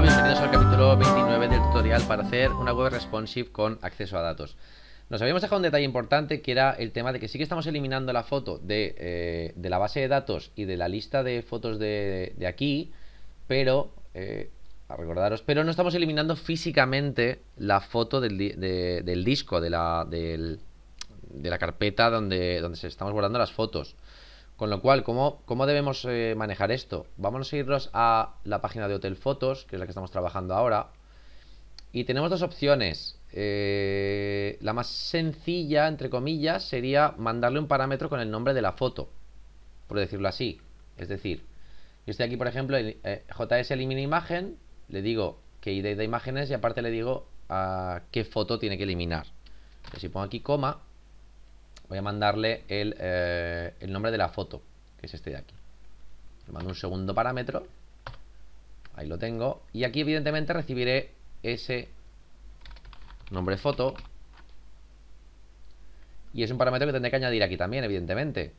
bienvenidos al capítulo 29 del tutorial para hacer una web responsive con acceso a datos. Nos habíamos dejado un detalle importante que era el tema de que sí que estamos eliminando la foto de, eh, la base de datos y de la lista de fotos de, aquí, pero, eh, a recordaros, pero no estamos eliminando físicamente la foto del, disco, de la, carpeta donde, estamos guardando las fotos. Con lo cual, ¿cómo, cómo debemos eh, manejar esto? Vamos a irnos a la página de Hotel Fotos, que es la que estamos trabajando ahora. Y tenemos dos opciones. Eh, la más sencilla, entre comillas, sería mandarle un parámetro con el nombre de la foto, por decirlo así. Es decir, yo estoy aquí, por ejemplo, en eh, JS elimina imagen, le digo que ID de imágenes y aparte le digo a qué foto tiene que eliminar. si pongo aquí coma, voy a mandarle eh, el, nombre de la foto, que es este de aquí. Le mando un segundo parámetro. Ahí lo tengo. Y aquí, evidentemente, recibiré ese nombre foto. Y es un parámetro que tendré que añadir aquí también, evidentemente.